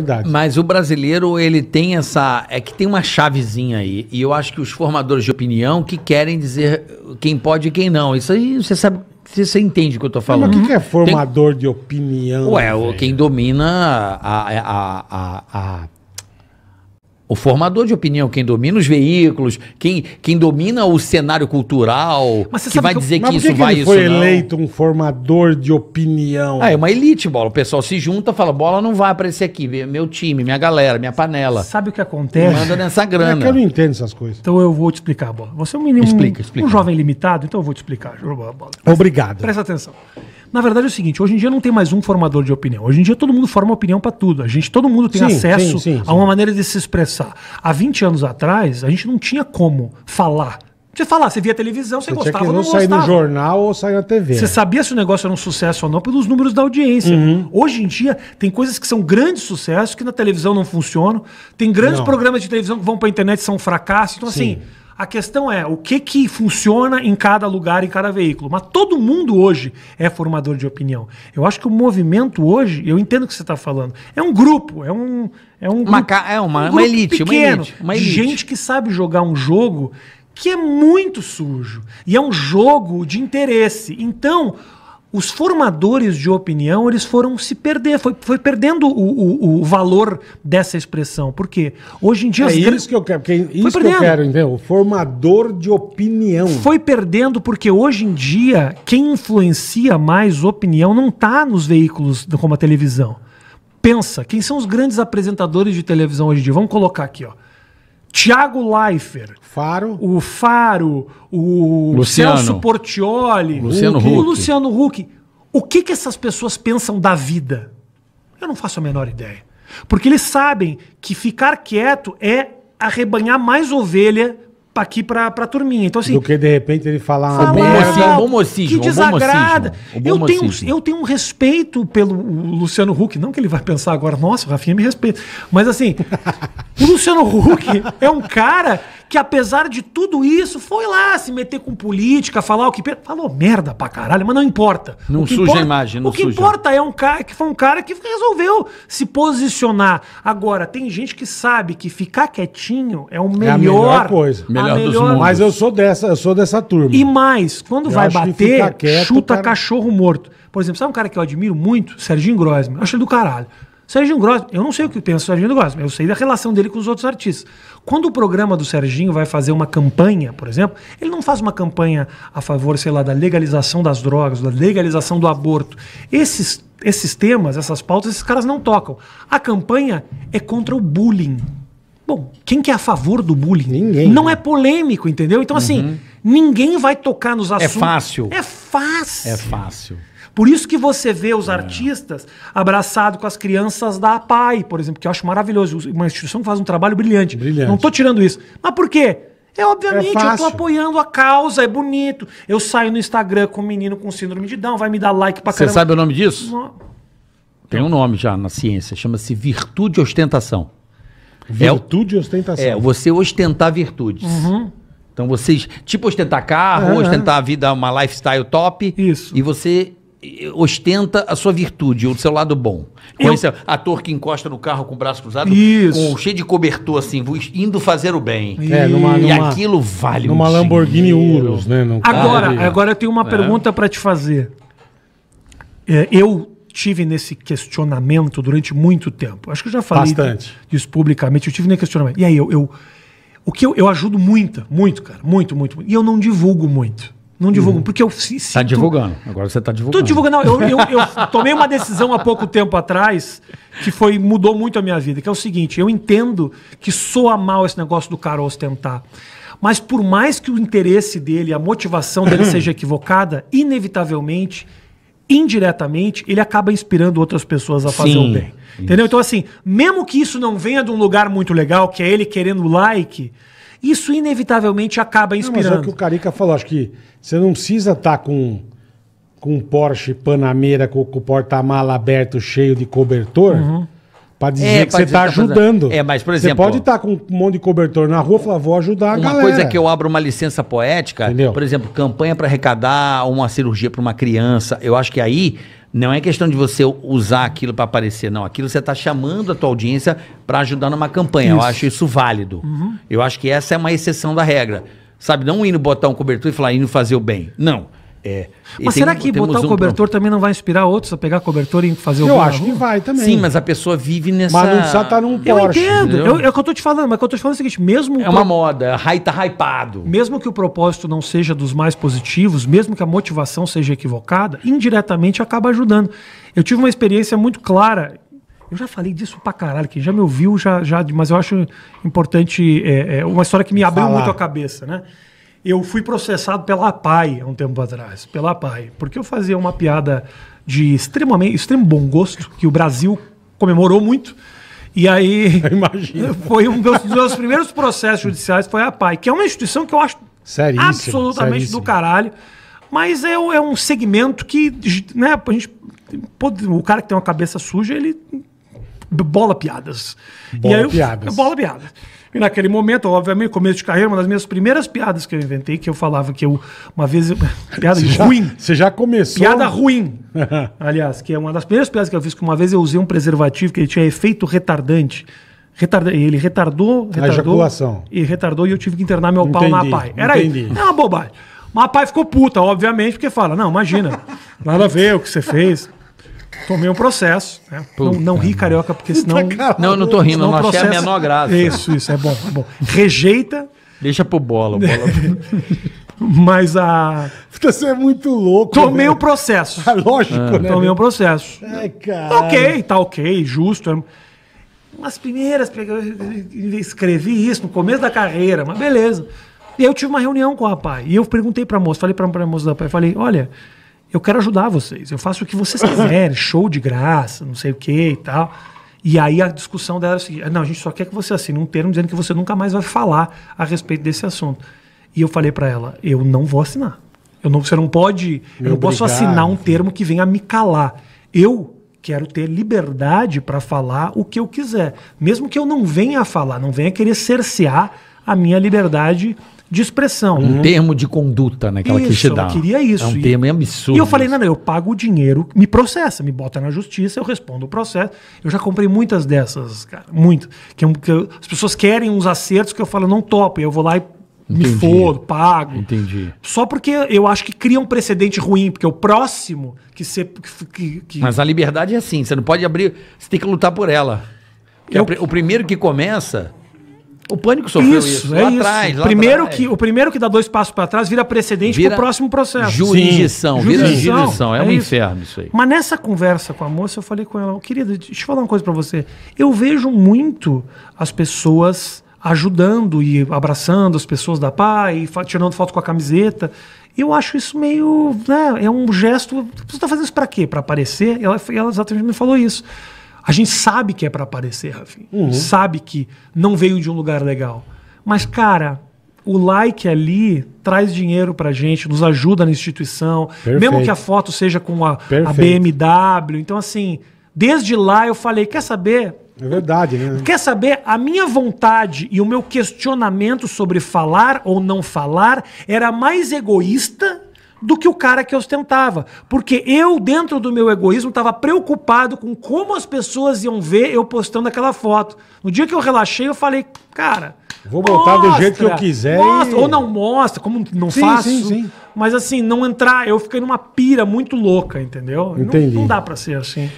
Verdade. Mas o brasileiro, ele tem essa. É que tem uma chavezinha aí. E eu acho que os formadores de opinião que querem dizer quem pode e quem não. Isso aí você sabe. Você entende o que eu tô falando. Mas o que, que é formador tem... de opinião? Ué, véio? quem domina a, a, a, a o formador de opinião, quem domina os veículos, quem, quem domina o cenário cultural, mas você que vai que, dizer que isso que vai ele isso foi não. eleito um formador de opinião. Ah, é uma elite, bola. O pessoal se junta, fala, bola não vai aparecer aqui, meu time, minha galera, minha panela. Sabe o que acontece? Manda nessa é grana. É eu não entendo essas coisas. Então eu vou te explicar, bola. Você é um menino, explica, um, explica. um jovem limitado, então eu vou te explicar. Bola. Presta, Obrigado. Presta atenção. Na verdade é o seguinte, hoje em dia não tem mais um formador de opinião. Hoje em dia todo mundo forma opinião para tudo. A gente, todo mundo tem sim, acesso sim, sim, a uma maneira de se expressar. Há 20 anos atrás, a gente não tinha como falar você falar, você via televisão, você, você gostava ou não sair gostava. no jornal ou sair na TV. Você sabia se o negócio era um sucesso ou não pelos números da audiência. Uhum. Hoje em dia, tem coisas que são grandes sucessos que na televisão não funcionam. Tem grandes não. programas de televisão que vão para a internet e são um fracasso. Então, Sim. assim a questão é o que, que funciona em cada lugar, em cada veículo. Mas todo mundo hoje é formador de opinião. Eu acho que o movimento hoje, eu entendo o que você está falando, é um grupo, é um. É, um uma, grupo, é uma, um uma, elite, pequeno, uma elite, uma elite. Gente que sabe jogar um jogo que é muito sujo. E é um jogo de interesse. Então os formadores de opinião eles foram se perder, foi, foi perdendo o, o, o valor dessa expressão. Por quê? Hoje em dia... É isso que eu quero, porque é isso que eu quero, entendeu? O formador de opinião. Foi perdendo porque hoje em dia quem influencia mais opinião não está nos veículos como a televisão. Pensa, quem são os grandes apresentadores de televisão hoje em dia? Vamos colocar aqui, ó. Tiago Leifert. Faro. O Faro, o Luciano. Celso Portioli, Luciano Huck. o Luciano Huck. O que, que essas pessoas pensam da vida? Eu não faço a menor ideia. Porque eles sabem que ficar quieto é arrebanhar mais ovelha Tá aqui pra, pra turminha. Então, assim. Do que de repente ele falar, uma merda. É bom mocismo, que desagrada. Bom eu, tenho, eu tenho um respeito pelo Luciano Huck. Não que ele vai pensar agora, nossa, o Rafinha me respeita. Mas assim, o Luciano Huck é um cara que apesar de tudo isso, foi lá se meter com política, falar o que. Falou merda pra caralho, mas não importa. Não suja importa, a imagem, não O que suja. importa é um cara que foi um cara que resolveu se posicionar. Agora, tem gente que sabe que ficar quietinho é o melhor. É a melhor coisa. Melhor, melhor Mas eu sou dessa, eu sou dessa turma. E mais, quando eu vai bater, quieto, chuta cara... cachorro morto. Por exemplo, sabe um cara que eu admiro muito? Serginho Grossman. Acho ele do caralho. Serginho Gross, eu não sei o que pensa o Serginho Gross, mas eu sei da relação dele com os outros artistas. Quando o programa do Serginho vai fazer uma campanha, por exemplo, ele não faz uma campanha a favor, sei lá, da legalização das drogas, da legalização do aborto. Esses, esses temas, essas pautas, esses caras não tocam. A campanha é contra o bullying. Bom, quem que é a favor do bullying? Ninguém. Não né? é polêmico, entendeu? Então, assim, uhum. ninguém vai tocar nos é assuntos. É fácil. É fácil fácil. É fácil. Por isso que você vê os é. artistas abraçado com as crianças da APAI, por exemplo, que eu acho maravilhoso. Uma instituição que faz um trabalho brilhante. brilhante. Não estou tirando isso. Mas por quê? É obviamente, é eu estou apoiando a causa, é bonito. Eu saio no Instagram com um menino com síndrome de Down, vai me dar like pra Você caramba. Você sabe o nome disso? Não. Tem um nome já na ciência, chama-se virtude ostentação. É virtude é, ostentação. É, você ostentar virtudes. Uhum. Então vocês, tipo ostentar carro, uhum. ostentar a vida, uma lifestyle top. Isso. E você eh, ostenta a sua virtude, o seu lado bom. Eu... Esse ator que encosta no carro com o braço cruzado, com, cheio de cobertor, assim, indo fazer o bem. É, numa, e numa, aquilo vale Numa um Lamborghini Urus, né? agora, agora eu tenho uma é. pergunta para te fazer. É, eu tive nesse questionamento durante muito tempo. Acho que eu já falei Bastante. disso publicamente. Eu tive nesse questionamento. E aí, eu, eu o que eu, eu ajudo muito, muito, cara, muito, muito, muito. E eu não divulgo muito. Não divulgo, uhum. porque eu sinto... Tá divulgando, agora você tá divulgando. Tô divulgando, não, eu, eu, eu, tomei uma decisão há pouco tempo atrás que foi mudou muito a minha vida, que é o seguinte, eu entendo que soa mal esse negócio do cara ostentar, mas por mais que o interesse dele, a motivação dele seja equivocada, inevitavelmente indiretamente, ele acaba inspirando outras pessoas a fazer Sim, o bem. Entendeu? Isso. Então, assim, mesmo que isso não venha de um lugar muito legal, que é ele querendo like, isso inevitavelmente acaba inspirando. Não, mas é o que o Carica falou, acho que você não precisa estar tá com com um Porsche Panamera com, com o porta-mala aberto cheio de cobertor. Uhum para dizer é, que pra você está tá ajudando. Fazendo. É, mas, por exemplo. Você pode estar tá com um monte de cobertor na rua e falar, vou ajudar a uma galera. Uma coisa é que eu abro uma licença poética, Entendeu? por exemplo, campanha para arrecadar uma cirurgia para uma criança. Eu acho que aí não é questão de você usar aquilo para aparecer, não. Aquilo você está chamando a tua audiência para ajudar numa campanha. Isso. Eu acho isso válido. Uhum. Eu acho que essa é uma exceção da regra. Sabe, não indo botar um cobertor e falar indo fazer o bem. Não. É. Mas tem, será que botar o um cobertor também não vai inspirar outros a pegar cobertor e fazer eu o Eu acho que vai também. Sim, mas a pessoa vive nessa. Mas não precisa estar tá num Porsche. Eu entendo. Eu, é o que eu tô te falando, mas o que eu tô te falando é o seguinte: mesmo. É uma pro... moda, tá hypado. Mesmo que o propósito não seja dos mais positivos, mesmo que a motivação seja equivocada, indiretamente acaba ajudando. Eu tive uma experiência muito clara. Eu já falei disso pra caralho, quem já me ouviu, já, já, mas eu acho importante. É, é uma história que me abriu Falar. muito a cabeça, né? eu fui processado pela Pai há um tempo atrás, pela Pai, porque eu fazia uma piada de extremamente, extremo bom gosto, que o Brasil comemorou muito. E aí, foi um dos meus primeiros processos judiciais, foi a Pai, que é uma instituição que eu acho seríssimo, absolutamente do caralho, mas é, é um segmento que, né, a gente, pode, o cara que tem uma cabeça suja, ele bola piadas. Bola eu, piadas. Bola piadas. E naquele momento, obviamente, começo de carreira, uma das minhas primeiras piadas que eu inventei, que eu falava que eu, uma vez, piada você ruim. Já, você já começou? Piada ruim. Aliás, que é uma das primeiras piadas que eu fiz, que uma vez eu usei um preservativo que ele tinha efeito retardante. Retarda, ele retardou, retardou. A ejaculação. E retardou e eu tive que internar meu entendi, pau na pai. Era entendi. aí. É uma bobagem. Mas a pai ficou puta, obviamente, porque fala: não, imagina, nada a ver o que você fez. Tomei um processo. Né? Não, não ri carioca, porque senão. Não, não tô rindo, não achei a menor graça. Isso, isso, é bom, é bom. Rejeita. Deixa pro bola, bola. Mas a. Você é muito louco. Tomei um processo. Ah, lógico, ah, né? Tomei um processo. Ai, cara. Ok, tá ok, justo. Umas primeiras. Escrevi isso no começo da carreira, mas beleza. E aí eu tive uma reunião com o rapaz. E eu perguntei pra moça, falei pra, pra moça da rapaz, falei, olha eu quero ajudar vocês. Eu faço o que vocês quiserem, show de graça, não sei o que e tal. E aí a discussão dela era é a seguinte: não, a gente só quer que você assine um termo dizendo que você nunca mais vai falar a respeito desse assunto. E eu falei para ela: eu não vou assinar. Eu não, você não pode. Me eu não obrigado. posso assinar um termo que venha me calar. Eu quero ter liberdade para falar o que eu quiser. Mesmo que eu não venha a falar, não venha querer cercear a minha liberdade de expressão. Um uhum. termo de conduta, né? Que isso, ela te Eu queria isso. É um e, termo absurdo. E eu falei, não, não, eu pago o dinheiro, me processa, me bota na justiça, eu respondo o processo. Eu já comprei muitas dessas, cara, muitas. Que, é que eu, as pessoas querem uns acertos que eu falo, não topo, e eu vou lá e Entendi. me fodo, pago. Entendi. Só porque eu acho que cria um precedente ruim, porque o próximo que você. Que, que... Mas a liberdade é assim, você não pode abrir, você tem que lutar por ela. Eu... O primeiro que começa o pânico sofreu isso, isso. É lá isso. atrás. Lá primeiro atrás. Que, o primeiro que dá dois passos para trás vira precedente para o próximo processo. Jurisdição, Sim. vira jurisdição. É, é um é isso. inferno isso aí. Mas nessa conversa com a moça, eu falei com ela, querida, deixa eu falar uma coisa para você. Eu vejo muito as pessoas ajudando e abraçando as pessoas da PAI, tirando foto com a camiseta. Eu acho isso meio. Né, é um gesto. Você está fazendo isso para quê? Para aparecer? Ela, ela exatamente me falou isso. A gente sabe que é para aparecer, Rafinha. Uhum. Sabe que não veio de um lugar legal. Mas, cara, o like ali traz dinheiro pra gente, nos ajuda na instituição. Perfeito. Mesmo que a foto seja com a, a, BMW. Então, assim, desde lá eu falei, quer saber? É verdade, né? Quer saber? A minha vontade e o meu questionamento sobre falar ou não falar era mais egoísta do que o cara que ostentava. Porque eu, dentro do meu egoísmo, estava preocupado com como as pessoas iam ver eu postando aquela foto. No dia que eu relaxei, eu falei, cara. Vou botar mostra, do jeito que eu quiser. Mostra, e... Ou não mostra, como não sim, faço. Sim, sim. Mas assim, não entrar, eu fiquei numa pira muito louca, entendeu? Entendi. Não, não dá para ser assim.